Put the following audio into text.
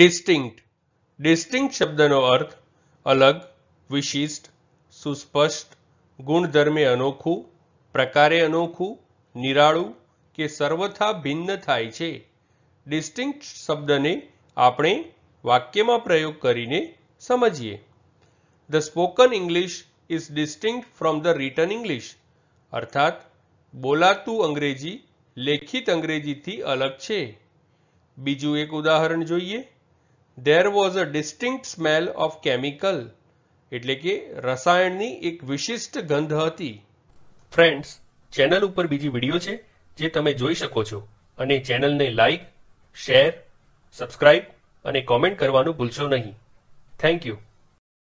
ડિસ્ટિંક્ટ ડિસ્ટિંક્ટ શબ્દનો અર્થ અલગ વિશિષ્ટ સુસ્પષ્ટ ગુણધર્મે અનોખું પ્રકારે અનોખું નિરાળું કે સર્વથા ભિન્ન થાય છે ડિસ્ટિંક્ટ શબ્દને આપણે વાક્યમાં પ્રયોગ કરીને સમજીએ the spoken English is distinct from the written English અર્થાત બોલાતું અંગ્રેજી લેખિત અંગ્રેજીથી અલગ છે બીજું એક ઉદાહરણ જોઈએ there was a distinct smell of chemical એટલે કે રસાયણની એક વિશિષ્ટ ગંધ હતી ફ્રેન્ડ્સ ચેનલ ઉપર બીજી વિડીયો છે જે તમે જોઈ શકો છો અને ચેનલને લાઈક શેર સબસ્ક્રાઈબ અને કોમેન્ટ કરવાનું ભૂલશો નહીં થેન્ક યુ